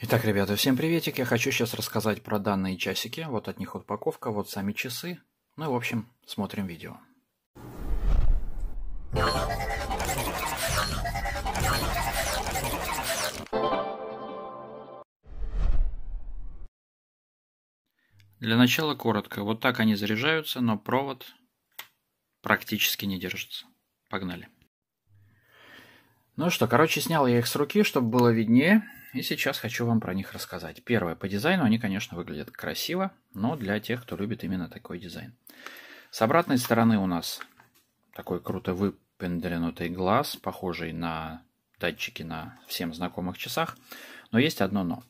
Итак, ребята, всем приветик. Я хочу сейчас рассказать про данные часики. Вот от них упаковка, вот сами часы. Ну и в общем, смотрим видео. Для начала коротко. Вот так они заряжаются, но провод практически не держится. Погнали. Ну что, короче, снял я их с руки, чтобы было виднее. И сейчас хочу вам про них рассказать. Первое, по дизайну они, конечно, выглядят красиво, но для тех, кто любит именно такой дизайн. С обратной стороны у нас такой круто выпендренутый глаз, похожий на датчики на всем знакомых часах. Но есть одно но.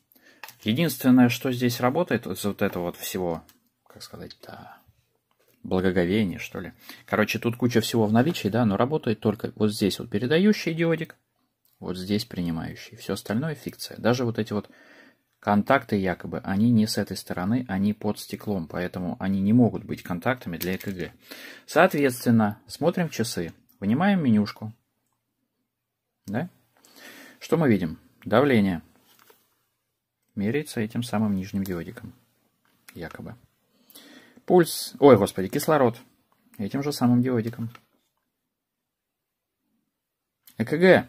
Единственное, что здесь работает из вот этого вот всего, как сказать-то, благоговение, что ли. Короче, тут куча всего в наличии, да, но работает только вот здесь вот передающий диодик – вот здесь принимающий. Все остальное фикция. Даже вот эти вот контакты якобы, они не с этой стороны, они под стеклом, поэтому они не могут быть контактами для ЭКГ. Соответственно, смотрим часы, вынимаем менюшку. Да? Что мы видим? Давление меряется этим самым нижним диодиком, якобы. Пульс, ой, господи, кислород, этим же самым диодиком. ЭКГ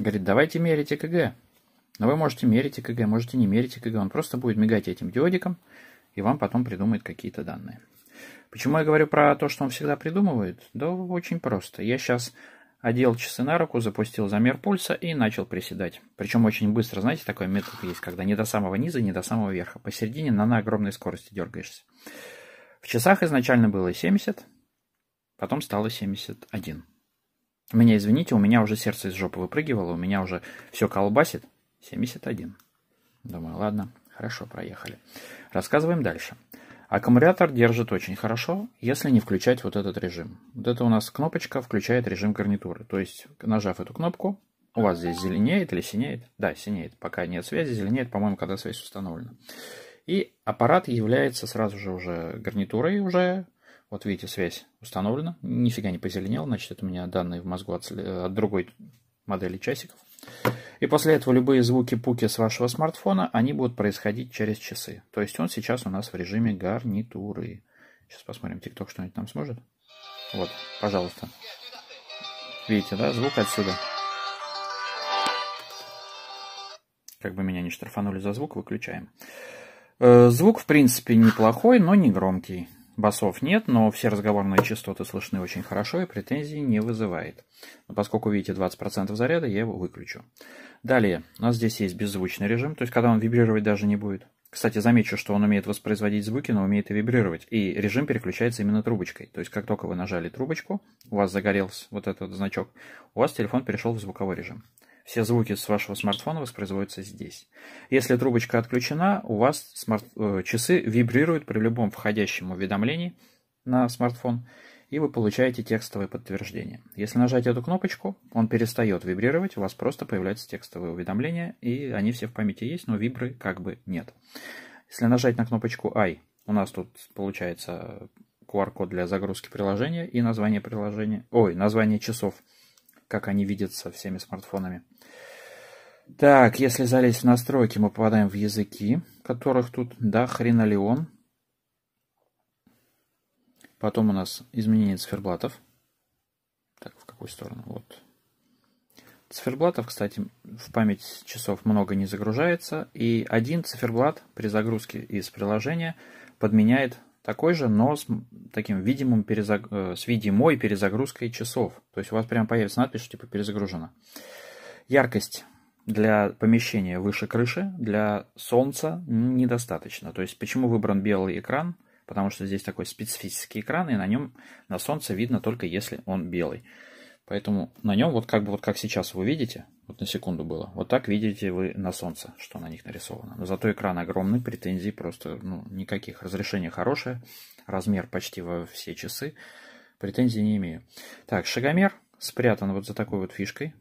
Говорит, давайте мерить ЭКГ. Но вы можете мерить ЭКГ, можете не мерить ЭКГ. Он просто будет мигать этим диодиком, и вам потом придумает какие-то данные. Почему я говорю про то, что он всегда придумывает? Да очень просто. Я сейчас одел часы на руку, запустил замер пульса и начал приседать. Причем очень быстро, знаете, такой метод есть, когда не до самого низа, не до самого верха. Посередине, на на огромной скорости дергаешься. В часах изначально было 70, потом стало 71. Меня извините, у меня уже сердце из жопы выпрыгивало, у меня уже все колбасит. 71. Думаю, ладно, хорошо, проехали. Рассказываем дальше. Аккумулятор держит очень хорошо, если не включать вот этот режим. Вот это у нас кнопочка включает режим гарнитуры. То есть, нажав эту кнопку, у вас здесь зеленеет или синеет? Да, синеет. Пока нет связи, зеленеет, по-моему, когда связь установлена. И аппарат является сразу же уже гарнитурой, уже вот видите, связь установлена. Нифига не позеленел, значит, это у меня данные в мозгу от, от другой модели часиков. И после этого любые звуки пуки с вашего смартфона, они будут происходить через часы. То есть он сейчас у нас в режиме гарнитуры. Сейчас посмотрим, TikTok что-нибудь там сможет. Вот, пожалуйста. Видите, да, звук отсюда. Как бы меня не штрафанули за звук, выключаем. Э, звук, в принципе, неплохой, но не громкий. Басов нет, но все разговорные частоты слышны очень хорошо и претензий не вызывает. Но поскольку видите 20% заряда, я его выключу. Далее, у нас здесь есть беззвучный режим, то есть когда он вибрировать даже не будет. Кстати, замечу, что он умеет воспроизводить звуки, но умеет и вибрировать. И режим переключается именно трубочкой. То есть, как только вы нажали трубочку, у вас загорелся вот этот значок, у вас телефон перешел в звуковой режим. Все звуки с вашего смартфона воспроизводятся здесь. Если трубочка отключена, у вас смарт... Э, часы вибрируют при любом входящем уведомлении на смартфон, и вы получаете текстовое подтверждение. Если нажать эту кнопочку, он перестает вибрировать, у вас просто появляются текстовые уведомления, и они все в памяти есть, но вибры как бы нет. Если нажать на кнопочку I, у нас тут получается QR-код для загрузки приложения и название приложения, ой, название часов – как они видят со всеми смартфонами. Так, если залезть в настройки, мы попадаем в языки, которых тут, да, хрена ли он. Потом у нас изменение циферблатов. Так, в какую сторону? Вот. Циферблатов, кстати, в память часов много не загружается. И один циферблат при загрузке из приложения подменяет такой же, но с таким видимым перезаг... Э, с видимой перезагрузкой часов. То есть у вас прямо появится надпись, что типа перезагружена. Яркость для помещения выше крыши, для солнца недостаточно. То есть почему выбран белый экран? Потому что здесь такой специфический экран, и на нем на солнце видно только если он белый. Поэтому на нем, вот как бы вот как сейчас вы видите, вот на секунду было, вот так видите вы на солнце, что на них нарисовано. Но зато экран огромный, претензий просто ну, никаких. Разрешение хорошее, размер почти во все часы, претензий не имею. Так, шагомер спрятан вот за такой вот фишкой.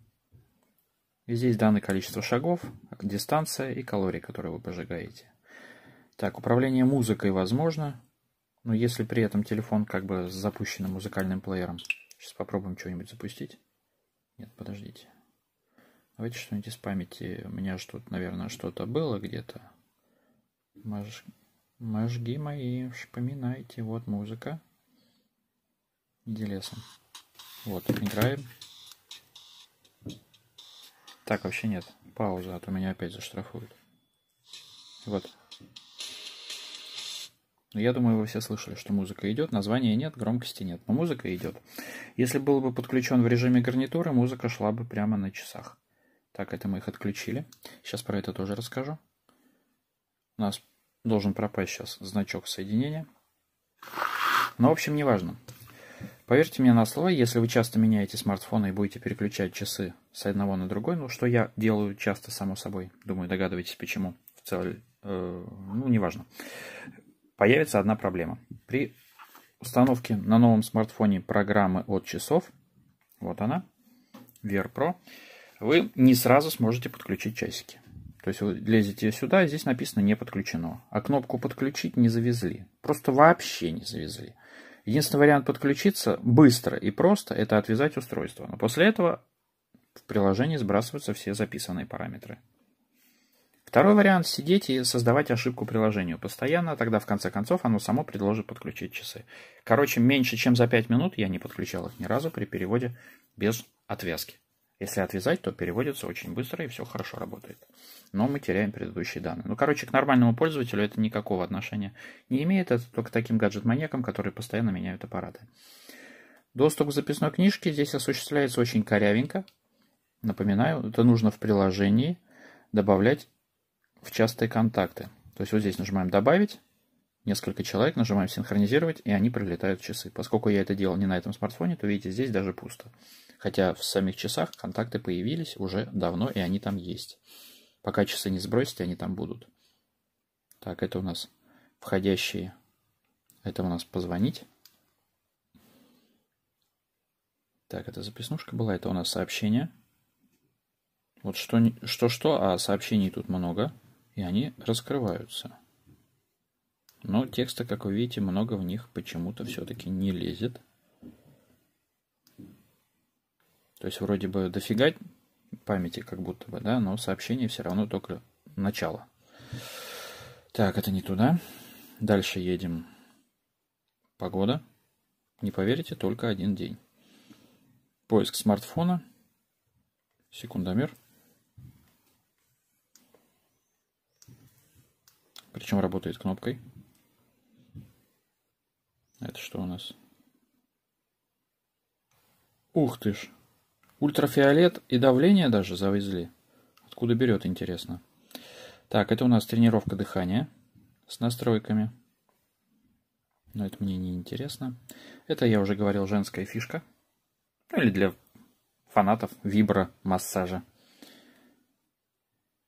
И здесь даны количество шагов, дистанция и калории, которые вы пожигаете. Так, управление музыкой возможно, но если при этом телефон как бы с запущенным музыкальным плеером. Сейчас попробуем что-нибудь запустить. Нет, подождите. Давайте что-нибудь из памяти. У меня же тут, наверное, что-то было где-то. Мож... Мозги мои, вспоминайте. Вот музыка. Иди лесом. Вот, играем. Так, вообще нет. Пауза, а то меня опять заштрафуют. Вот. Ну, я думаю, вы все слышали, что музыка идет, названия нет, громкости нет, но музыка идет. Если был бы подключен в режиме гарнитуры, музыка шла бы прямо на часах. Так, это мы их отключили. Сейчас про это тоже расскажу. У нас должен пропасть сейчас значок соединения. Но, в общем, неважно. Поверьте мне на слово, если вы часто меняете смартфоны и будете переключать часы с одного на другой, ну, что я делаю часто, само собой, думаю, догадываетесь, почему, в целом, э, ну, неважно. Появится одна проблема. При установке на новом смартфоне программы от часов, вот она, VR Pro, вы не сразу сможете подключить часики. То есть вы лезете сюда, здесь написано «не подключено». А кнопку «подключить» не завезли. Просто вообще не завезли. Единственный вариант подключиться быстро и просто – это отвязать устройство. Но после этого в приложении сбрасываются все записанные параметры. Второй вариант – сидеть и создавать ошибку приложению постоянно, тогда в конце концов оно само предложит подключить часы. Короче, меньше чем за 5 минут я не подключал их ни разу при переводе без отвязки. Если отвязать, то переводится очень быстро и все хорошо работает. Но мы теряем предыдущие данные. Ну, короче, к нормальному пользователю это никакого отношения не имеет. Это только таким гаджет-маньякам, которые постоянно меняют аппараты. Доступ к записной книжке здесь осуществляется очень корявенько. Напоминаю, это нужно в приложении добавлять в частые контакты. То есть вот здесь нажимаем «Добавить», несколько человек, нажимаем «Синхронизировать», и они прилетают в часы. Поскольку я это делал не на этом смартфоне, то видите, здесь даже пусто. Хотя в самих часах контакты появились уже давно, и они там есть. Пока часы не сбросите, они там будут. Так, это у нас входящие. Это у нас позвонить. Так, это записнушка была, это у нас сообщение. Вот что-что, что, что, а сообщений тут много и они раскрываются. Но текста, как вы видите, много в них почему-то все-таки не лезет. То есть вроде бы дофига памяти как будто бы, да, но сообщение все равно только начало. Так, это не туда. Дальше едем. Погода. Не поверите, только один день. Поиск смартфона. Секундомер. Причем работает кнопкой. Это что у нас? Ух ты ж! Ультрафиолет и давление даже завезли. Откуда берет, интересно. Так, это у нас тренировка дыхания с настройками. Но это мне не интересно. Это, я уже говорил, женская фишка. Ну, или для фанатов вибро-массажа.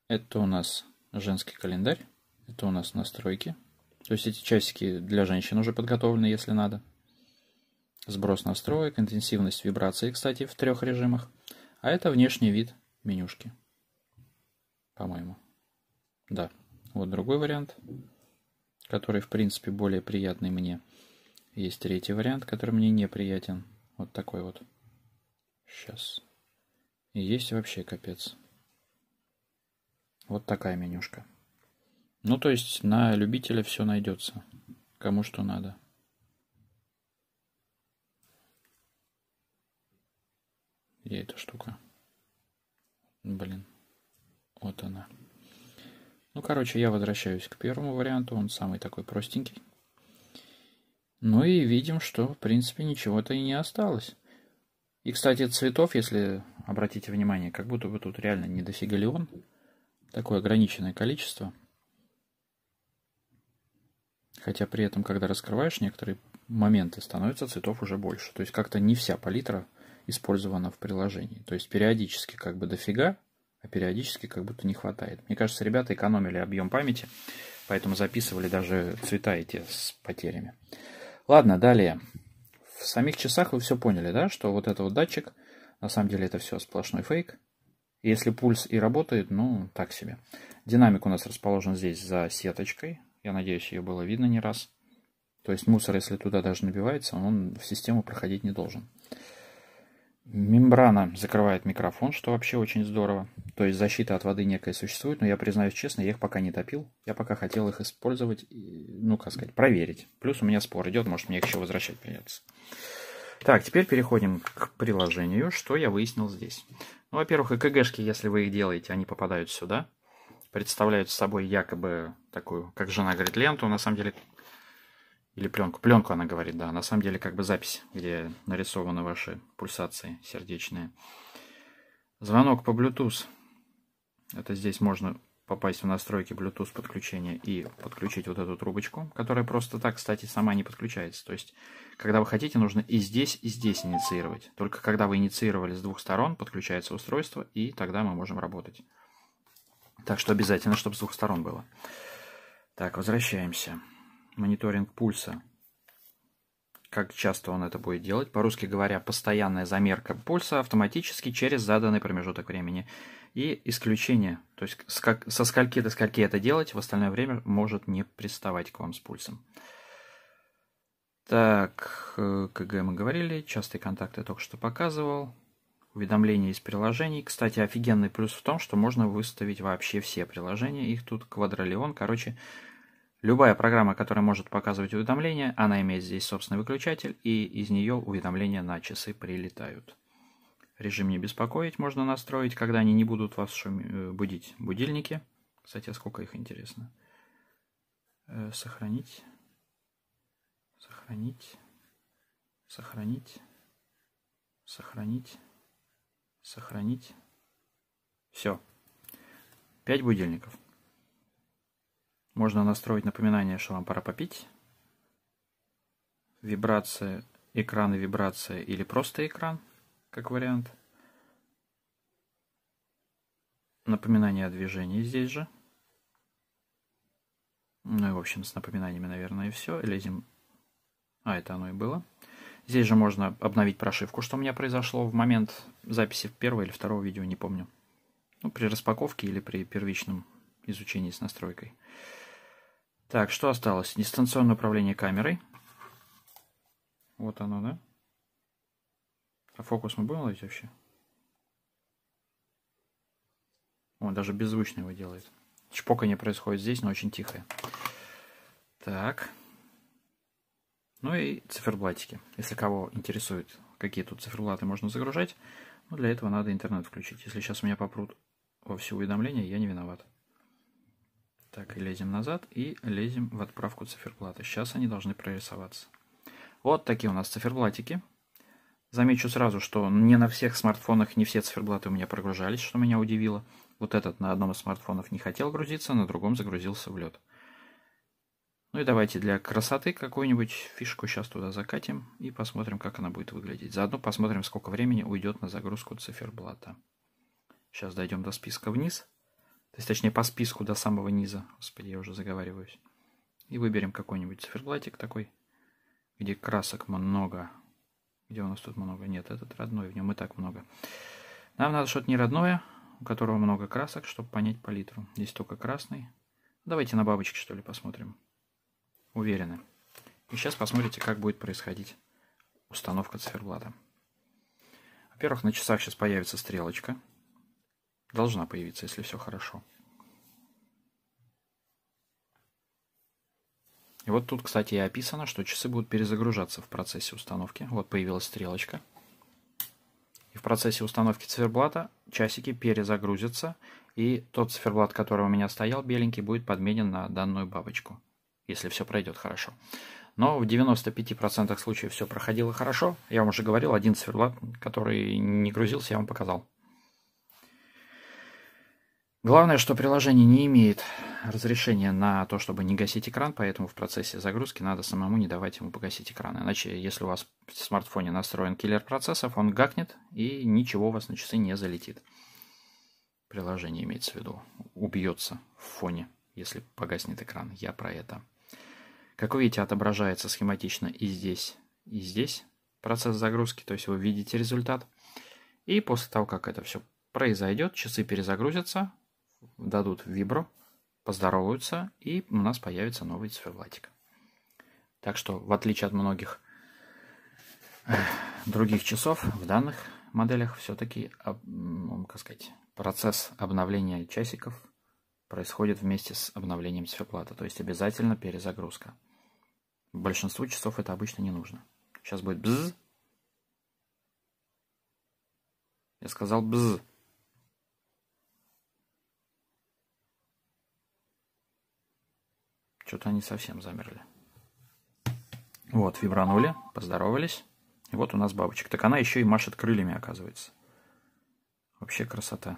Это у нас женский календарь. Это у нас настройки. То есть эти часики для женщин уже подготовлены, если надо. Сброс настроек, интенсивность вибрации, кстати, в трех режимах. А это внешний вид менюшки. По-моему. Да. Вот другой вариант, который, в принципе, более приятный мне. Есть третий вариант, который мне неприятен. Вот такой вот. Сейчас. И есть вообще капец. Вот такая менюшка. Ну, то есть на любителя все найдется, кому что надо. Где эта штука? Блин, вот она. Ну, короче, я возвращаюсь к первому варианту, он самый такой простенький. Ну и видим, что, в принципе, ничего-то и не осталось. И, кстати, цветов, если обратите внимание, как будто бы тут реально не дофига ли он, такое ограниченное количество – Хотя при этом, когда раскрываешь некоторые моменты, становится цветов уже больше. То есть как-то не вся палитра использована в приложении. То есть периодически как бы дофига, а периодически как будто не хватает. Мне кажется, ребята экономили объем памяти, поэтому записывали даже цвета эти с потерями. Ладно, далее. В самих часах вы все поняли, да, что вот этот вот датчик, на самом деле это все сплошной фейк. Если пульс и работает, ну, так себе. Динамик у нас расположен здесь за сеточкой, я надеюсь, ее было видно не раз. То есть мусор, если туда даже набивается, он в систему проходить не должен. Мембрана закрывает микрофон, что вообще очень здорово. То есть защита от воды некая существует, но я признаюсь честно, я их пока не топил. Я пока хотел их использовать, ну, как сказать, проверить. Плюс у меня спор идет, может, мне их еще возвращать придется. Так, теперь переходим к приложению. Что я выяснил здесь? Ну, во-первых, ЭКГшки, если вы их делаете, они попадают сюда представляют собой якобы такую, как жена говорит, ленту, на самом деле, или пленку. Пленку она говорит, да. На самом деле как бы запись, где нарисованы ваши пульсации сердечные. Звонок по Bluetooth. Это здесь можно попасть в настройки Bluetooth подключения и подключить вот эту трубочку, которая просто так, кстати, сама не подключается. То есть, когда вы хотите, нужно и здесь, и здесь инициировать. Только когда вы инициировали с двух сторон, подключается устройство, и тогда мы можем работать. Так что обязательно, чтобы с двух сторон было. Так, возвращаемся. Мониторинг пульса. Как часто он это будет делать? По-русски говоря, постоянная замерка пульса автоматически через заданный промежуток времени. И исключение, то есть со скольки до скольки это делать, в остальное время может не приставать к вам с пульсом. Так, э, КГ мы говорили, частые контакты только что показывал уведомления из приложений. Кстати, офигенный плюс в том, что можно выставить вообще все приложения. Их тут квадролеон. Короче, любая программа, которая может показывать уведомления, она имеет здесь собственный выключатель, и из нее уведомления на часы прилетают. Режим «Не беспокоить» можно настроить, когда они не будут вас шуми... Э, будить. Будильники. Кстати, а сколько их, интересно? Э, сохранить. Сохранить. Сохранить. Сохранить сохранить. Все. 5 будильников. Можно настроить напоминание, что вам пора попить. Вибрация, экран и вибрация или просто экран, как вариант. Напоминание о движении здесь же. Ну и, в общем, с напоминаниями, наверное, и все. Лезем. А, это оно и было. Здесь же можно обновить прошивку, что у меня произошло в момент записи первого или второго видео, не помню. Ну, при распаковке или при первичном изучении с настройкой. Так, что осталось? Дистанционное управление камерой. Вот оно, да? А фокус мы будем ловить вообще? Он даже беззвучно его делает. Чпока не происходит здесь, но очень тихое. Так. Ну и циферблатики. Если кого интересует, какие тут циферблаты можно загружать, ну, для этого надо интернет включить. Если сейчас меня попрут во все уведомления, я не виноват. Так, и лезем назад и лезем в отправку циферблата. Сейчас они должны прорисоваться. Вот такие у нас циферблатики. Замечу сразу, что не на всех смартфонах не все циферблаты у меня прогружались, что меня удивило. Вот этот на одном из смартфонов не хотел грузиться, на другом загрузился в лед. Ну и давайте для красоты какую-нибудь фишку сейчас туда закатим и посмотрим, как она будет выглядеть. Заодно посмотрим, сколько времени уйдет на загрузку циферблата. Сейчас дойдем до списка вниз. То есть, точнее, по списку до самого низа. Господи, я уже заговариваюсь. И выберем какой-нибудь циферблатик такой, где красок много. Где у нас тут много? Нет, этот родной, в нем и так много. Нам надо что-то не родное, у которого много красок, чтобы понять палитру. Здесь только красный. Давайте на бабочке, что ли, посмотрим уверены. И сейчас посмотрите, как будет происходить установка циферблата. Во-первых, на часах сейчас появится стрелочка. Должна появиться, если все хорошо. И вот тут, кстати, и описано, что часы будут перезагружаться в процессе установки. Вот появилась стрелочка. И в процессе установки циферблата часики перезагрузятся, и тот циферблат, который у меня стоял, беленький, будет подменен на данную бабочку если все пройдет хорошо. Но в 95% случаев все проходило хорошо. Я вам уже говорил, один сверлат, который не грузился, я вам показал. Главное, что приложение не имеет разрешения на то, чтобы не гасить экран, поэтому в процессе загрузки надо самому не давать ему погасить экран. Иначе, если у вас в смартфоне настроен киллер процессов, он гакнет и ничего у вас на часы не залетит. Приложение имеется в виду. Убьется в фоне, если погаснет экран. Я про это. Как вы видите, отображается схематично и здесь, и здесь процесс загрузки, то есть вы видите результат. И после того, как это все произойдет, часы перезагрузятся, дадут вибро, поздороваются, и у нас появится новый циферблатик. Так что, в отличие от многих э, других часов, в данных моделях все-таки, как сказать, процесс обновления часиков происходит вместе с обновлением циферблата, то есть обязательно перезагрузка большинству часов это обычно не нужно. Сейчас будет бз. Я сказал бз. Что-то они совсем замерли. Вот, вибранули, поздоровались. И вот у нас бабочек. Так она еще и машет крыльями, оказывается. Вообще красота.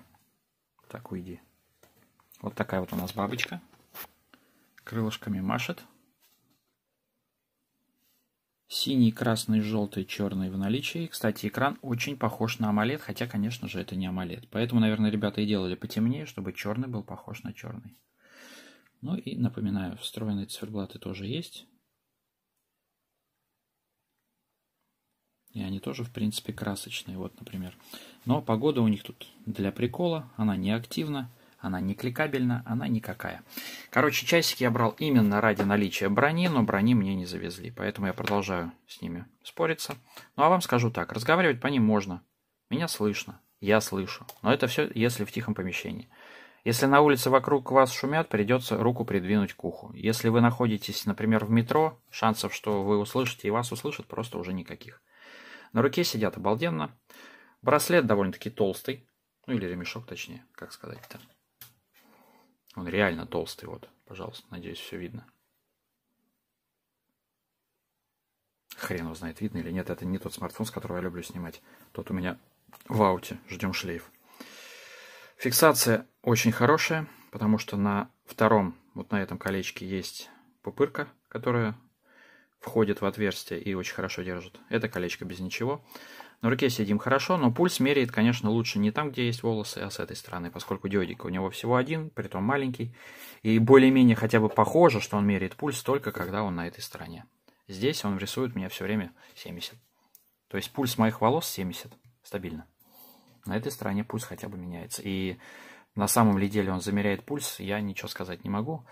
Так, уйди. Вот такая вот у нас бабочка. Крылышками машет. Синий, красный, желтый, черный в наличии. Кстати, экран очень похож на AMOLED, хотя, конечно же, это не AMOLED. Поэтому, наверное, ребята и делали потемнее, чтобы черный был похож на черный. Ну и напоминаю, встроенные циферблаты тоже есть. И они тоже, в принципе, красочные. Вот, например. Но погода у них тут для прикола. Она не активна она не кликабельна, она никакая. Короче, часики я брал именно ради наличия брони, но брони мне не завезли, поэтому я продолжаю с ними спориться. Ну а вам скажу так, разговаривать по ним можно. Меня слышно, я слышу, но это все, если в тихом помещении. Если на улице вокруг вас шумят, придется руку придвинуть к уху. Если вы находитесь, например, в метро, шансов, что вы услышите и вас услышат, просто уже никаких. На руке сидят обалденно. Браслет довольно-таки толстый, ну или ремешок точнее, как сказать-то. Он реально толстый, вот, пожалуйста, надеюсь, все видно. Хрен его знает, видно или нет, это не тот смартфон, с которого я люблю снимать. Тот у меня в ауте, ждем шлейф. Фиксация очень хорошая, потому что на втором, вот на этом колечке есть пупырка, которая входит в отверстие и очень хорошо держит. Это колечко без ничего. На руке сидим хорошо, но пульс меряет, конечно, лучше не там, где есть волосы, а с этой стороны, поскольку диодик у него всего один, притом маленький. И более-менее хотя бы похоже, что он меряет пульс только когда он на этой стороне. Здесь он рисует меня все время 70. То есть пульс моих волос 70, стабильно. На этой стороне пульс хотя бы меняется. И на самом ли деле он замеряет пульс, я ничего сказать не могу.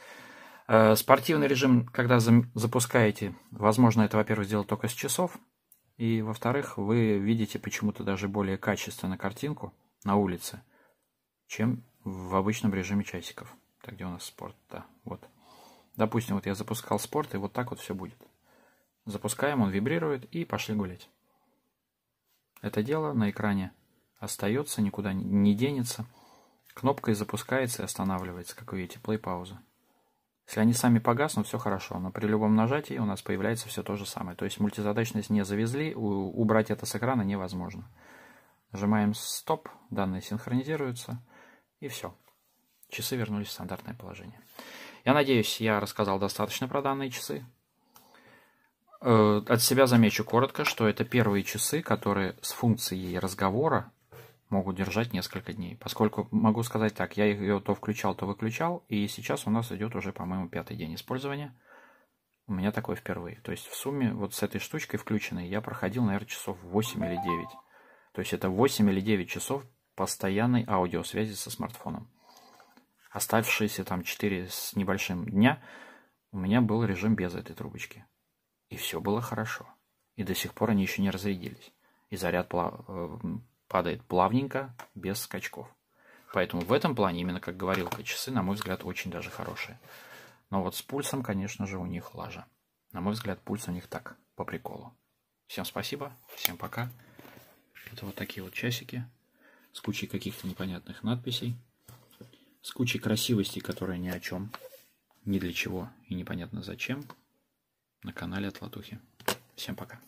Э, спортивный режим, когда запускаете, возможно, это, во-первых, сделать только с часов, и, во-вторых, вы видите почему-то даже более качественную картинку на улице, чем в обычном режиме часиков. Так, где у нас спорт? Да, вот. Допустим, вот я запускал спорт, и вот так вот все будет. Запускаем, он вибрирует, и пошли гулять. Это дело на экране остается, никуда не денется. Кнопкой запускается и останавливается, как вы видите, play-пауза. Если они сами погаснут, все хорошо, но при любом нажатии у нас появляется все то же самое. То есть мультизадачность не завезли, убрать это с экрана невозможно. Нажимаем стоп, данные синхронизируются, и все. Часы вернулись в стандартное положение. Я надеюсь, я рассказал достаточно про данные часы. Э, от себя замечу коротко, что это первые часы, которые с функцией разговора могут держать несколько дней. Поскольку, могу сказать так, я ее то включал, то выключал, и сейчас у нас идет уже, по-моему, пятый день использования. У меня такое впервые. То есть в сумме вот с этой штучкой включенной я проходил, наверное, часов 8 или 9. То есть это 8 или 9 часов постоянной аудиосвязи со смартфоном. Оставшиеся там 4 с небольшим дня у меня был режим без этой трубочки. И все было хорошо. И до сих пор они еще не разрядились. И заряд э, падает плавненько, без скачков. Поэтому в этом плане, именно как говорилка, часы, на мой взгляд, очень даже хорошие. Но вот с пульсом, конечно же, у них лажа. На мой взгляд, пульс у них так, по приколу. Всем спасибо, всем пока. Это вот такие вот часики с кучей каких-то непонятных надписей, с кучей красивостей, которые ни о чем, ни для чего и непонятно зачем, на канале от Латухи. Всем пока.